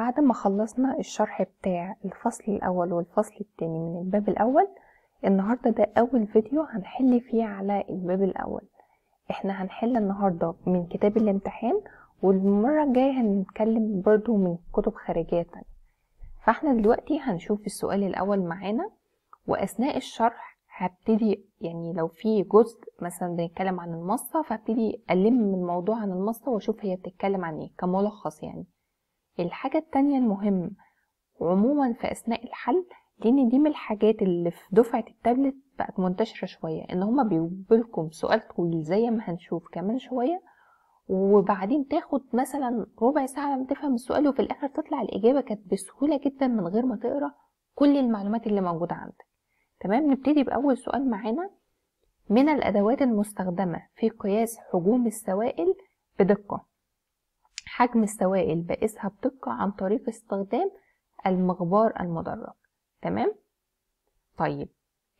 بعد ما خلصنا الشرح بتاع الفصل الأول والفصل التاني من الباب الأول النهاردة ده أول فيديو هنحل فيه على الباب الأول احنا هنحل النهاردة من كتاب الامتحان والمرة الجاية هنتكلم برضو من كتب خارجية تانية فاحنا دلوقتي هنشوف السؤال الأول معانا وأثناء الشرح هبتدي يعني لو في جزء مثلا بنتكلم عن المصة فهبتدي ألم الموضوع عن المصة وأشوف هي بتتكلم عن ايه كملخص يعني الحاجة التانية المهم عموما في أثناء الحل لأن دي من الحاجات اللي في دفعة التابلت بقت منتشرة شوية إن هما بيجيبوا سؤال طويل زي ما هنشوف كمان شوية وبعدين تاخد مثلا ربع ساعة لما تفهم السؤال وفي الآخر تطلع الإجابة كانت بسهولة جدا من غير ما تقرأ كل المعلومات اللي موجودة عندك تمام نبتدي بأول سؤال معانا من الأدوات المستخدمة في قياس حجوم السوائل بدقة حجم السوائل بقيسها بدقة عن طريق استخدام المغبار المدرج تمام طيب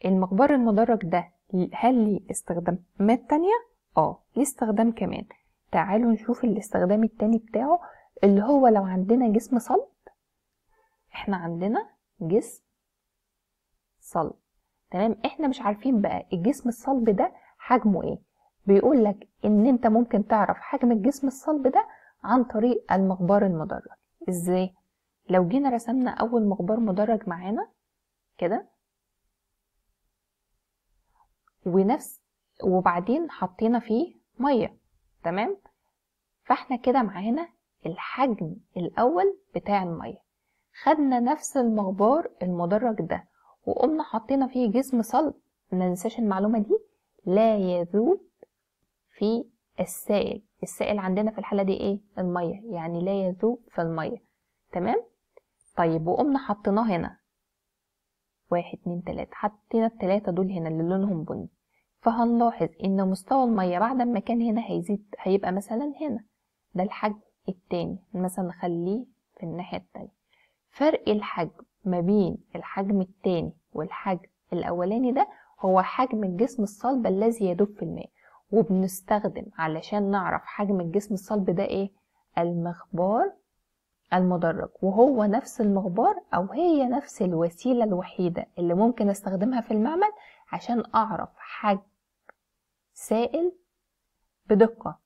المغبار المدرج ده هل ليه استخدامات تانية اه ليه استخدام كمان تعالوا نشوف الاستخدام التاني بتاعه اللي هو لو عندنا جسم صلب احنا عندنا جسم صلب تمام احنا مش عارفين بقى الجسم الصلب ده حجمه ايه بيقول لك ان انت ممكن تعرف حجم الجسم الصلب ده عن طريق المغبار المدرج ازاي لو جينا رسمنا اول مغبار مدرج معانا كده ونفس وبعدين حطينا فيه ميه تمام فاحنا كده معانا الحجم الاول بتاع الميه خدنا نفس المغبار المدرج ده وقمنا حطينا فيه جسم صلب ما ننساش المعلومه دي لا يذوب في السائل السائل عندنا في الحالة دي ايه المية يعني لا يذوب في المية تمام طيب وقمنا حطيناه هنا واحد اتنين تلاتة حطينا التلاتة دول هنا اللي لونهم بني فهنلاحظ ان مستوى المية بعد ما كان هنا هيزيد هيبقى مثلا هنا ده الحجم التاني مثلا نخليه في الناحية التانية فرق الحجم ما بين الحجم التاني والحجم الاولاني ده هو حجم الجسم الصلب الذي يدوب في الماء وبنستخدم علشان نعرف حجم الجسم الصلب ده ايه المخبار المدرج وهو نفس المخبار او هي نفس الوسيله الوحيده اللي ممكن استخدمها في المعمل عشان اعرف حجم سائل بدقه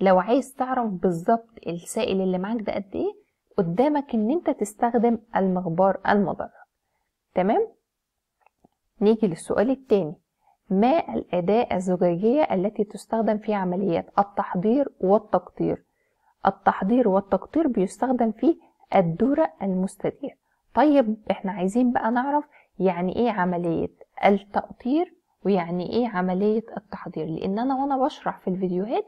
لو عايز تعرف بالظبط السائل اللي معاك ده قد ايه قدامك ان انت تستخدم المخبار المدرج تمام نيجي للسؤال التاني ما الأداة الزجاجية التي تستخدم في عمليات التحضير والتقطير التحضير والتقطير بيستخدم في الدورة المستدير طيب احنا عايزين بقى نعرف يعني ايه عملية التقطير ويعني ايه عملية التحضير لان انا وانا بشرح في الفيديوهات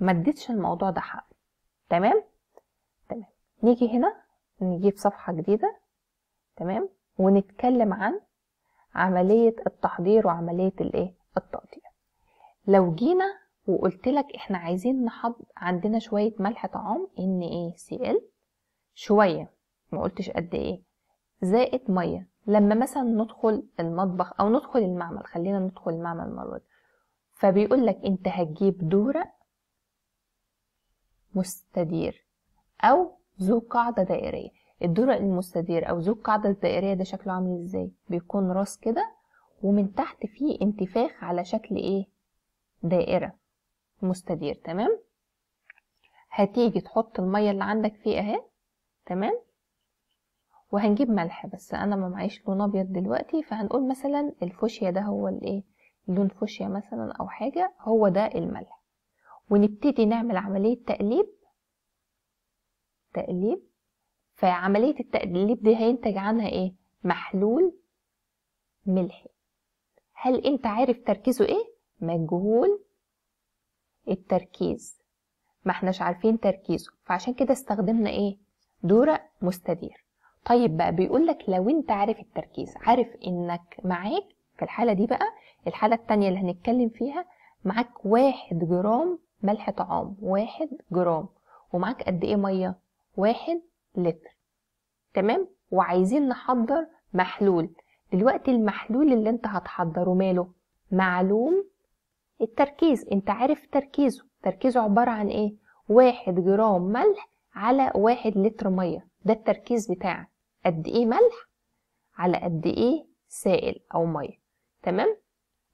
ما اديتش الموضوع ده حق تمام تمام نيجي هنا نجيب صفحة جديدة تمام ونتكلم عن عملية التحضير وعملية الايه التقطيع لو جينا وقلت لك احنا عايزين نحط عندنا شوية ملح طعام ان ايه سي ال شوية ما قلتش قد ايه زائد مية لما مثلا ندخل المطبخ او ندخل المعمل خلينا ندخل المعمل مرة فبيقول لك انت هتجيب دورق مستدير او ذو قاعدة دائرية الدرق المستدير او ذو القاعده الدائريه ده شكله عامل ازاي بيكون راس كده ومن تحت فيه انتفاخ على شكل ايه دائره مستدير تمام هتيجي تحط الميه اللي عندك فيه اهي تمام وهنجيب ملح بس انا ما معيش لون ابيض دلوقتي فهنقول مثلا الفوشيا ده هو الايه لون فوشيا مثلا او حاجه هو ده الملح ونبتدي نعمل عمليه تقليب تقليب فعملية التقليب دي هينتج عنها ايه؟ محلول ملحي هل انت عارف تركيزه ايه؟ مجهول التركيز ما احناش عارفين تركيزه فعشان كده استخدمنا ايه؟ دورق مستدير طيب بقى بيقولك لو انت عارف التركيز عارف انك معاك في الحالة دي بقى الحالة التانية اللي هنتكلم فيها معاك واحد جرام ملح طعام واحد جرام ومعاك قد ايه مية واحد لتر تمام وعايزين نحضر محلول دلوقتي المحلول اللي انت هتحضره ماله معلوم التركيز انت عارف تركيزه تركيزه عبارة عن ايه واحد جرام ملح على واحد لتر مية ده التركيز بتاعك قد ايه ملح على قد ايه سائل او مية تمام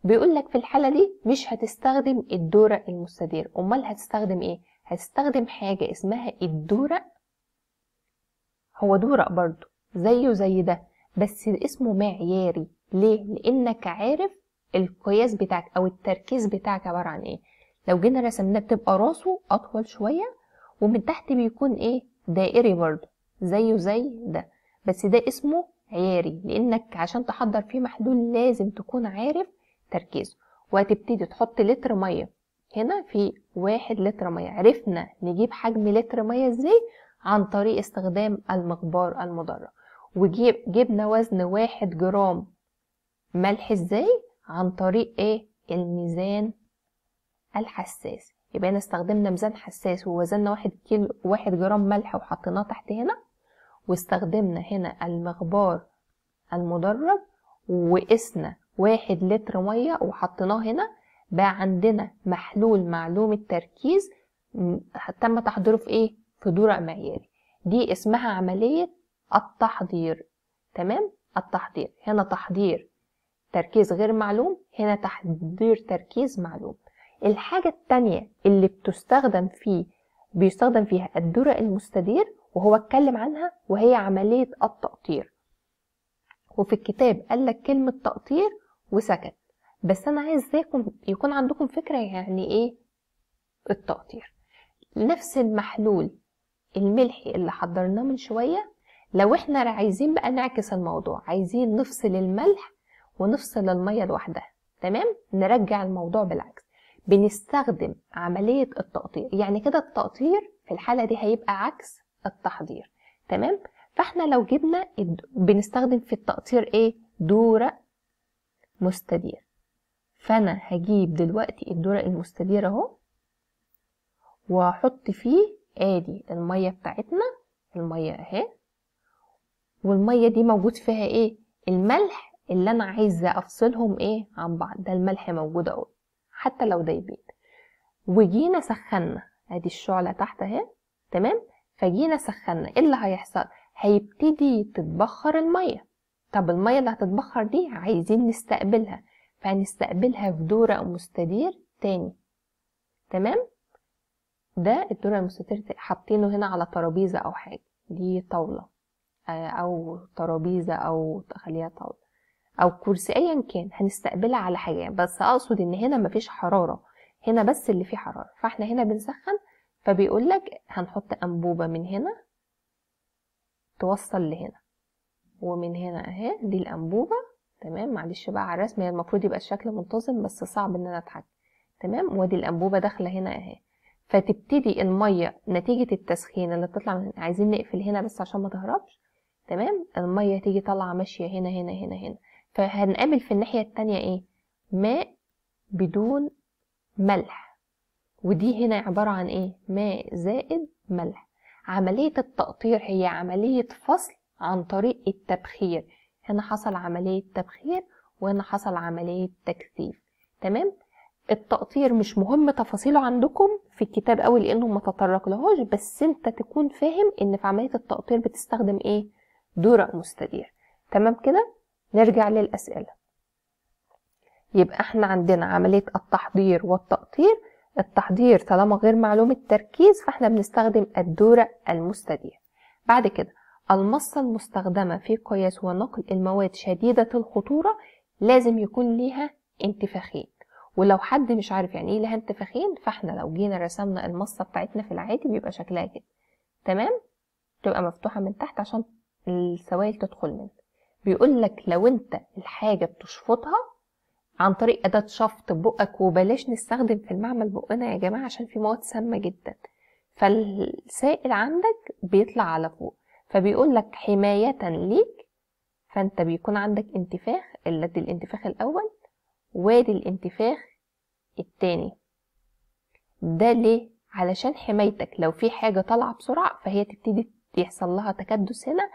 بيقولك في الحالة دي مش هتستخدم الدورق المستدير امال هتستخدم ايه هتستخدم حاجة اسمها الدورق هو دورق برضو زيه زي ده بس اسمه معياري ليه لانك عارف القياس بتاعك او التركيز بتاعك عباره عن ايه لو جينا رسمناه بتبقى راسه اطول شويه ومن تحت بيكون ايه دائري برضو زيه زي ده بس ده اسمه عياري لانك عشان تحضر فيه محلول لازم تكون عارف تركيزه وهتبتدي تحط لتر ميه هنا في واحد لتر ميه عرفنا نجيب حجم لتر ميه ازاي عن طريق استخدام المقبار المدرج وجبنا وزن واحد جرام ملح ازاي عن طريق ايه الميزان الحساس يبقى انا استخدمنا ميزان حساس ووزننا واحد كيلو واحد جرام ملح وحطيناه تحت هنا واستخدمنا هنا المخبار المدرج وقسنا واحد لتر ميه وحطيناه هنا بقى عندنا محلول معلوم التركيز تم تحضيره في ايه في درع معياري دي اسمها عملية التحضير تمام التحضير هنا تحضير تركيز غير معلوم هنا تحضير تركيز معلوم الحاجة التانية اللي بتستخدم في بيستخدم فيها الدرق المستدير وهو اتكلم عنها وهي عملية التقطير وفي الكتاب قال لك كلمة تقطير وسكت بس أنا عايز عايزاكم يكون عندكم فكرة يعني إيه التقطير نفس المحلول الملح اللي حضرناه من شوية لو احنا عايزين بقى نعكس الموضوع عايزين نفصل الملح ونفصل المية لوحدها تمام نرجع الموضوع بالعكس بنستخدم عملية التقطير يعني كده التقطير في الحالة دي هيبقى عكس التحضير تمام فاحنا لو جبنا بنستخدم في التقطير ايه دورق مستدير فانا هجيب دلوقتي الدورق المستدير اهو واحط فيه ادي الميه بتاعتنا الميه اهي والميه دي موجود فيها ايه الملح اللي انا عايزه افصلهم ايه عن بعض ده الملح موجود اهو حتى لو دايبين وجينا سخنا ادي الشعله تحت اهي تمام فجينا سخنا ايه اللي هيحصل هيبتدي تتبخر الميه طب الميه اللي هتتبخر دي عايزين نستقبلها فهنستقبلها في دورة أو مستدير تاني تمام ده الذرة المستتر حاطينه هنا على ترابيزة أو حاجة دي طاولة آه، أو ترابيزة أو خليها طاولة أو كرسي أيا كان هنستقبلها على حاجة يعني بس أقصد إن هنا مفيش حرارة هنا بس اللي فيه حرارة فاحنا هنا بنسخن فبيقول لك هنحط أنبوبة من هنا توصل لهنا ومن هنا أهي دي الأنبوبة تمام معلش بقى على الرسم هي المفروض يبقى الشكل منتظم بس صعب إن أنا أتحكم تمام وادي الأنبوبة داخلة هنا أهي فتبتدي الميه نتيجه التسخين اللي بتطلع من عايزين نقفل هنا بس عشان ما تهربش تمام الميه تيجي طالعه ماشيه هنا هنا هنا هنا فهنقابل في الناحيه التانية ايه ماء بدون ملح ودي هنا عباره عن ايه ماء زائد ملح عمليه التقطير هي عمليه فصل عن طريق التبخير هنا حصل عمليه تبخير وهنا حصل عمليه تكثيف تمام التقطير مش مهم تفاصيله عندكم في الكتاب قوي لانه ما تطرق لهوش بس انت تكون فاهم ان في عمليه التقطير بتستخدم ايه دورق مستدير تمام كده نرجع للاسئله يبقى احنا عندنا عمليه التحضير والتقطير التحضير طالما غير معلوم التركيز فاحنا بنستخدم الدورق المستدير بعد كده المصة المستخدمة في قياس ونقل المواد شديدة الخطورة لازم يكون ليها انتفاخين ولو حد مش عارف يعني ايه لهان انتفاخين فاحنا لو جينا رسمنا المصة بتاعتنا في العادي بيبقى شكلها كده تمام تبقى مفتوحة من تحت عشان السوائل تدخل منها بيقول لك لو انت الحاجة بتشفطها عن طريق أداة شفط بقك وبلاش نستخدم في المعمل بقنا يا جماعة عشان في مواد سامة جدا فالسائل عندك بيطلع على فوق فبيقول لك حماية ليك فانت بيكون عندك انتفاخ الذي الانتفاخ الأول وادي الانتفاخ التاني ده ليه علشان حمايتك لو في حاجة طالعة بسرعة فهي تبتدي يحصل لها تكدس هنا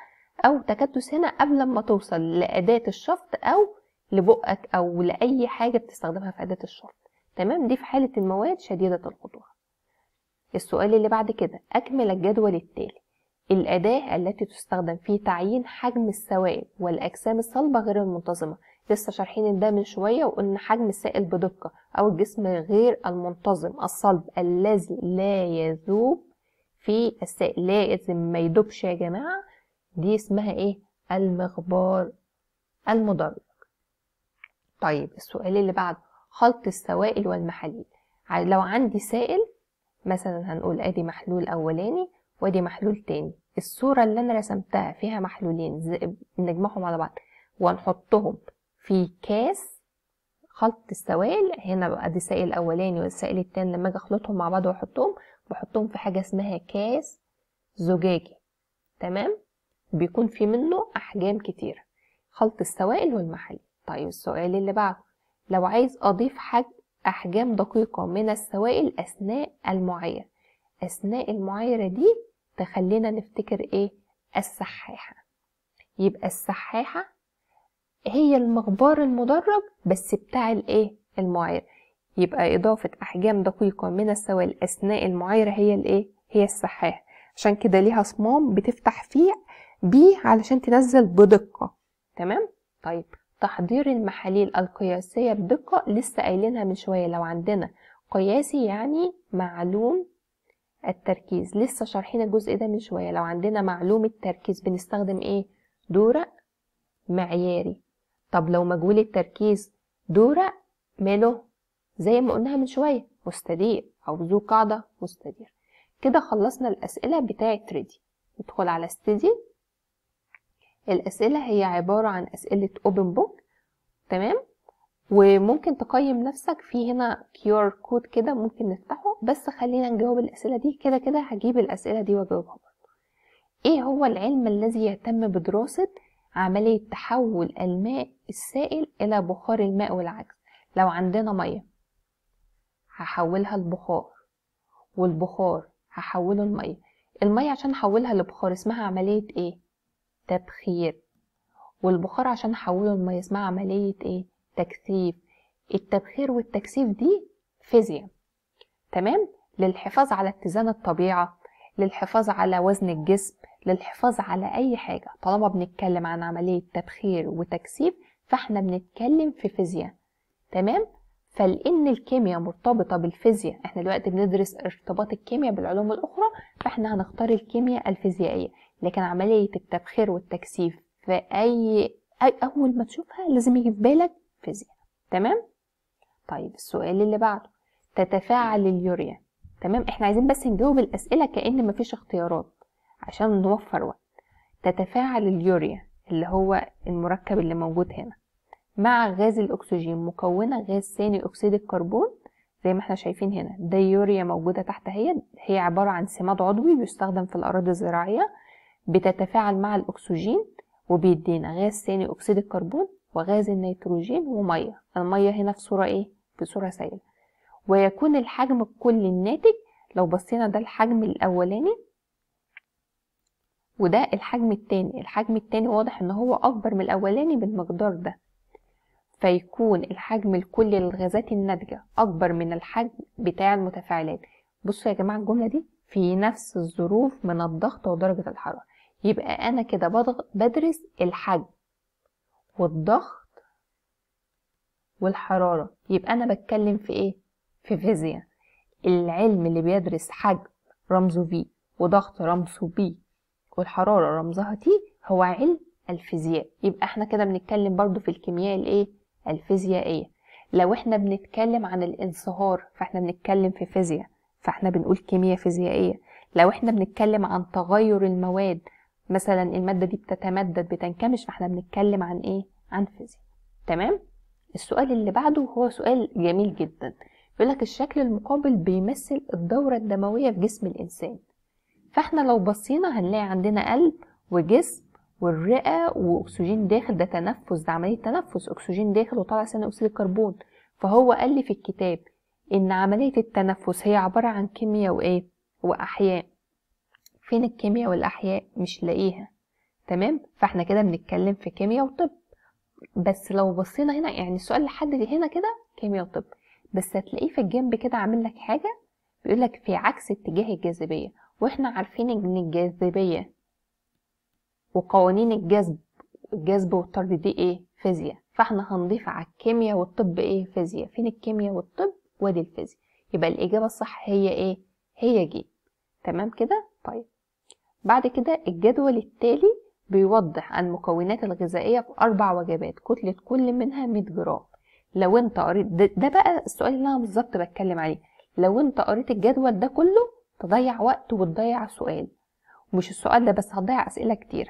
أو تكدس هنا قبل ما توصل لأداة الشفط أو لبقك أو لأي حاجة بتستخدمها في أداة الشفط تمام دي في حالة المواد شديدة الخطورة السؤال اللي بعد كده أكمل الجدول التالي الأداة التي تستخدم في تعيين حجم السوائل والأجسام الصلبة غير المنتظمة لسه شارحين ده من شويه وقلنا حجم السائل بدقه او الجسم غير المنتظم الصلب الذي لا يذوب في السائل لازم ما يدوبش يا جماعه دي اسمها ايه المغبار المدرج طيب السؤال اللي بعده خلط السوائل والمحاليل لو عندي سائل مثلا هنقول ادي محلول اولاني وادي محلول تاني الصوره اللي انا رسمتها فيها محلولين نجمعهم على بعض ونحطهم في كاس خلط السوائل هنا بقى دي السائل الاولاني والسائل التاني لما اجي اخلطهم مع بعض واحطهم بحطهم في حاجه اسمها كاس زجاجي تمام بيكون في منه احجام كتيره خلط السوائل والمحلي طيب السؤال اللي بعده لو عايز اضيف حجم احجام دقيقه من السوائل اثناء المعايره اثناء المعايره دي تخلينا نفتكر ايه السحاحه يبقى السحاحه هي المخبار المدرج بس بتاع الايه المعاير يبقى إضافة أحجام دقيقة من السوائل أثناء المعايرة هي الايه هي السحاح عشان كده ليها صمام بتفتح فيه بيه علشان تنزل بدقة تمام طيب تحضير المحاليل القياسية بدقة لسه قايلينها من شوية لو عندنا قياسي يعني معلوم التركيز لسه شارحين الجزء ده من شوية لو عندنا معلوم التركيز بنستخدم ايه دورق معياري طب لو مجهول التركيز دورة ماله زي ما قلناها من شوية مستدير أو ذو قاعدة مستدير كده خلصنا الأسئلة بتاعة ريدي ندخل على ستدي الأسئلة هي عبارة عن أسئلة أوبن بوك تمام وممكن تقيم نفسك في هنا كيور كود كده ممكن نفتحه بس خلينا نجاوب الأسئلة دي كده كده هجيب الأسئلة دي وأجاوبها برضه إيه هو العلم الذي يهتم بدراسة عملية تحول الماء السائل إلى بخار الماء والعكس لو عندنا مية هحولها لبخار والبخار هحوله المية المية عشان أحولها لبخار اسمها عملية إيه؟ تبخير والبخار عشان أحوله لمية اسمها عملية إيه؟ تكثيف التبخير والتكثيف دي فيزياء تمام؟ للحفاظ على اتزان الطبيعة للحفاظ على وزن الجسم للحفاظ على أي حاجة طالما بنتكلم عن عملية تبخير وتكثيف فاحنا بنتكلم في فيزياء تمام؟ فلأن الكيمياء مرتبطة بالفيزياء احنا دلوقتي بندرس ارتباط الكيمياء بالعلوم الأخرى فاحنا هنختار الكيمياء الفيزيائية لكن عملية التبخير والتكثيف في أي, أي أول ما تشوفها لازم يجي في بالك فيزياء تمام؟ طيب السؤال اللي بعده تتفاعل اليوريا تمام احنا عايزين بس نجاوب الأسئلة كأن مفيش اختيارات عشان نوفر وقت تتفاعل اليوريا اللي هو المركب اللي موجود هنا مع غاز الأكسجين مكونة غاز ثاني أكسيد الكربون زي ما احنا شايفين هنا ده يوريا موجودة تحت هي هي عبارة عن سماد عضوي بيستخدم في الأراضي الزراعية بتتفاعل مع الأكسجين وبيدينا غاز ثاني أكسيد الكربون وغاز النيتروجين ومية المية هنا في صورة ايه؟ في صورة سائلة ويكون الحجم الكلي الناتج لو بصينا ده الحجم الأولاني وده الحجم التاني الحجم التاني واضح ان هو اكبر من الاولاني بالمقدار ده فيكون الحجم الكلي للغازات الناتجة اكبر من الحجم بتاع المتفاعلات بصوا يا جماعة الجملة دي في نفس الظروف من الضغط ودرجة الحرارة يبقى انا كده بدرس الحجم والضغط والحرارة يبقى انا بتكلم في ايه في فيزياء العلم اللي بيدرس حجم رمزه في وضغط رمزه بي والحرارة رمزها تي هو علم الفيزياء يبقى احنا كده بنتكلم برضو في الكيمياء الايه الفيزيائية لو احنا بنتكلم عن الانصهار فاحنا بنتكلم في فيزياء فاحنا بنقول كيمياء فيزيائية لو احنا بنتكلم عن تغير المواد مثلا المادة دي بتتمدد بتنكمش فاحنا بنتكلم عن ايه عن فيزياء تمام السؤال اللي بعده هو سؤال جميل جدا بيقول لك الشكل المقابل بيمثل الدورة الدموية في جسم الإنسان فاحنا لو بصينا هنلاقي عندنا قلب وجسم والرئة وأكسجين داخل ده تنفس ده عملية تنفس أكسجين داخل وطالع ثاني أكسيد الكربون فهو قال لي في الكتاب إن عملية التنفس هي عبارة عن كيمياء وإيه وأحياء فين الكيمياء والأحياء مش لاقيها تمام فاحنا كده بنتكلم في كيمياء وطب بس لو بصينا هنا يعني السؤال لحد هنا كده كيمياء وطب بس هتلاقيه في الجنب كده عامل لك حاجة بيقول لك في عكس اتجاه الجاذبية واحنا عارفين ان الجاذبية وقوانين الجذب الجذب والطرد دي ايه فيزياء فاحنا هنضيف على الكيمياء والطب ايه فيزياء فين الكيمياء والطب وادي الفيزياء يبقى الاجابة الصح هي ايه هي جي تمام كده طيب بعد كده الجدول التالي بيوضح المكونات الغذائية في أربع وجبات كتلة كل منها 100 جرام لو انت قريت ده, ده بقى السؤال اللي انا بالظبط بتكلم عليه لو انت قريت الجدول ده كله تضيع وقت وتضيع سؤال ومش السؤال ده بس هتضيع اسئله كتير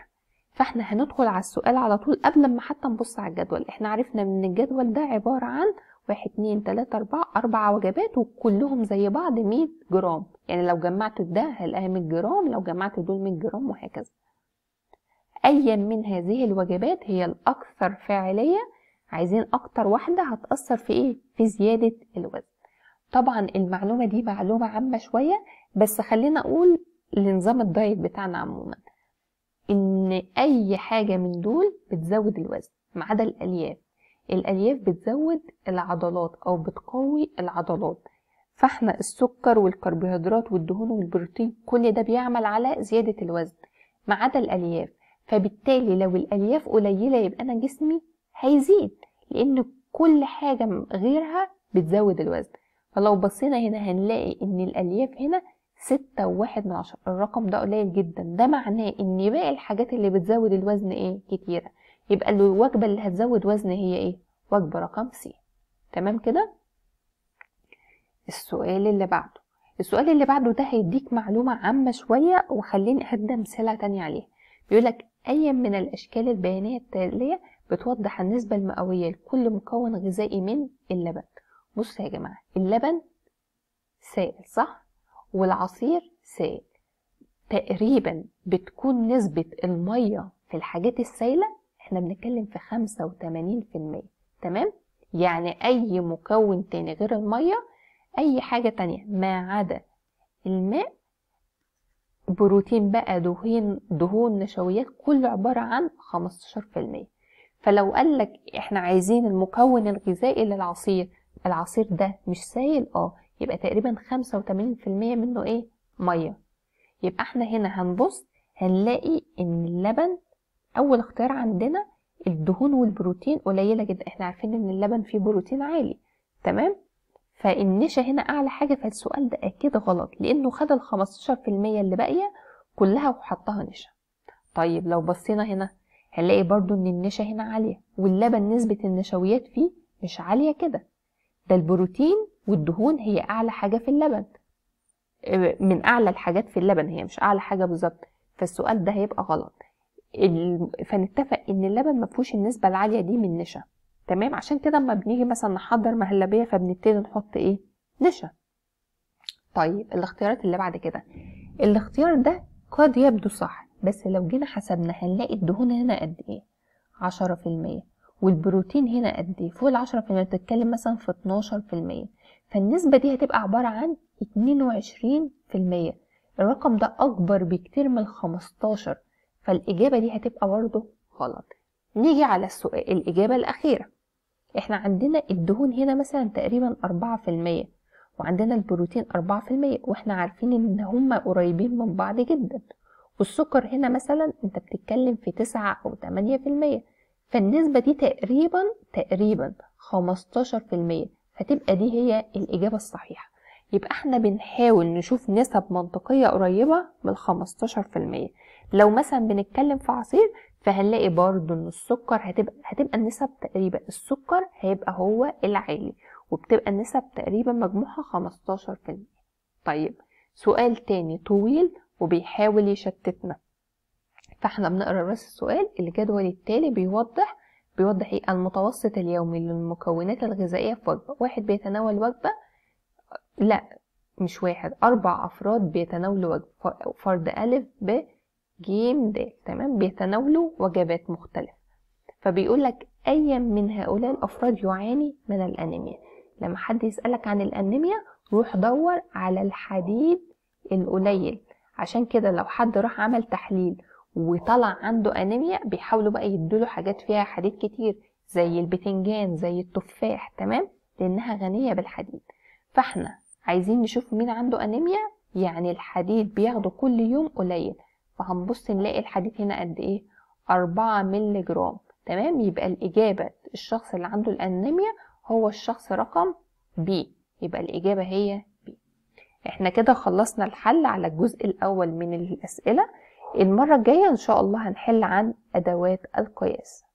فاحنا هندخل على السؤال على طول قبل ما حتى نبص على الجدول احنا عرفنا ان الجدول ده عباره عن واحد اتنين تلاتة اربعة اربع وجبات وكلهم زي بعض مية جرام يعني لو جمعت ده هلاقيها مية جرام لو جمعت دول مية جرام وهكذا ايا من هذه الوجبات هي الاكثر فاعليه عايزين اكتر واحده هتاثر في ايه في زياده الوزن طبعا المعلومه دي معلومه عامه شويه بس خلينا اقول لنظام الدايت بتاعنا عموما ان اي حاجه من دول بتزود الوزن ما عدا الالياف الالياف بتزود العضلات او بتقوي العضلات فاحنا السكر والكربوهيدرات والدهون والبروتين كل ده بيعمل على زياده الوزن ما عدا الالياف فبالتالي لو الالياف قليله يبقى انا جسمي هيزيد لان كل حاجه غيرها بتزود الوزن فلو بصينا هنا هنلاقي ان الالياف هنا ستة وواحد من عشرة الرقم ده قليل جدا ده معناه ان باقي الحاجات اللي بتزود الوزن ايه كتيرة يبقى الوجبة اللي هتزود وزن هي ايه وجبة رقم سي تمام كده السؤال اللي بعده السؤال اللي بعده ده هيديك معلومة عامة شوية وخليني أدي مثالة تانية عليها بيقولك أي من الأشكال البيانية التالية بتوضح النسبة المئوية لكل مكون غذائي من اللبن بصوا يا جماعة اللبن سائل صح والعصير سائل تقريبا بتكون نسبة المية في الحاجات السائلة احنا بنتكلم في خمسة وتمانين في المية تمام يعني أي مكون تاني غير المية أي حاجة تانية ما عدا الماء بروتين بقى دهون دهون نشويات كله عبارة عن خمستاشر في المية فلو قالك احنا عايزين المكون الغذائي للعصير العصير ده مش سائل اه يبقى تقريبا خمسة وتمانين في المية منه ايه مية يبقى احنا هنا هنبص هنلاقي ان اللبن اول اختيار عندنا الدهون والبروتين قليلة جدا احنا عارفين ان اللبن فيه بروتين عالي تمام فالنشا هنا اعلى حاجة فالسؤال ده اكيد غلط لانه خد ال في المية اللي باقية كلها وحطها نشا طيب لو بصينا هنا هنلاقي برضو ان النشا هنا عالية واللبن نسبة النشويات فيه مش عالية كده ده البروتين والدهون هي اعلى حاجه في اللبن آه، من اعلى الحاجات في اللبن هي مش اعلى حاجه بالظبط فالسؤال ده هيبقى غلط فنتفق ان اللبن ما فيهوش النسبه العاليه دي من نشا تمام عشان كده اما بنيجي مثلا نحضر مهلبيه فبنبتدي نحط ايه نشا طيب الاختيارات اللي بعد كده الاختيار ده قد يبدو صح بس لو جينا حسبنا هنلاقي الدهون هنا قد ايه عشرة في المية والبروتين هنا قد ايه فوق العشرة في المية بتتكلم مثلا في اتناشر في المية فالنسبة دي هتبقى عبارة عن 22% الرقم ده أكبر بكتير من 15 فالإجابة دي هتبقى برضه غلط نيجي على السؤال الإجابة الأخيرة إحنا عندنا الدهون هنا مثلا تقريبا 4% وعندنا البروتين 4% وإحنا عارفين إن هما قريبين من بعض جدا والسكر هنا مثلا أنت بتتكلم في 9 أو 8% فالنسبة دي تقريبا تقريبا 15% فتبقى دي هي الإجابة الصحيحة يبقى احنا بنحاول نشوف نسب منطقية قريبة من 15% لو مثلا بنتكلم في عصير فهنلاقي برضو ان السكر هتبقى هتبقى النسب تقريبا السكر هيبقى هو العالي وبتبقى النسب تقريبا مجموعها 15% طيب سؤال تاني طويل وبيحاول يشتتنا فاحنا بنقرا راس السؤال الجدول التالي بيوضح بيوضح ايه المتوسط اليومي للمكونات الغذائية في وجبة واحد بيتناول وجبة لا مش واحد أربع أفراد بيتناولوا وجبة فرد ألف ب ج د تمام بيتناولوا وجبات مختلفة فبيقول لك أي من هؤلاء الأفراد يعاني من الأنيميا لما حد يسألك عن الأنيميا روح دور على الحديد القليل عشان كده لو حد راح عمل تحليل وطلع عنده انيميا بيحاولوا بقى يدوله حاجات فيها حديد كتير زي البتنجان زي التفاح تمام لانها غنيه بالحديد فاحنا عايزين نشوف مين عنده انيميا يعني الحديد بياخده كل يوم قليل فهنبص نلاقي الحديد هنا قد ايه 4 مللي جرام تمام يبقى الاجابه الشخص اللي عنده الانيميا هو الشخص رقم بي يبقى الاجابه هي بي احنا كده خلصنا الحل على الجزء الاول من الاسئله المرة الجاية إن شاء الله هنحل عن أدوات القياس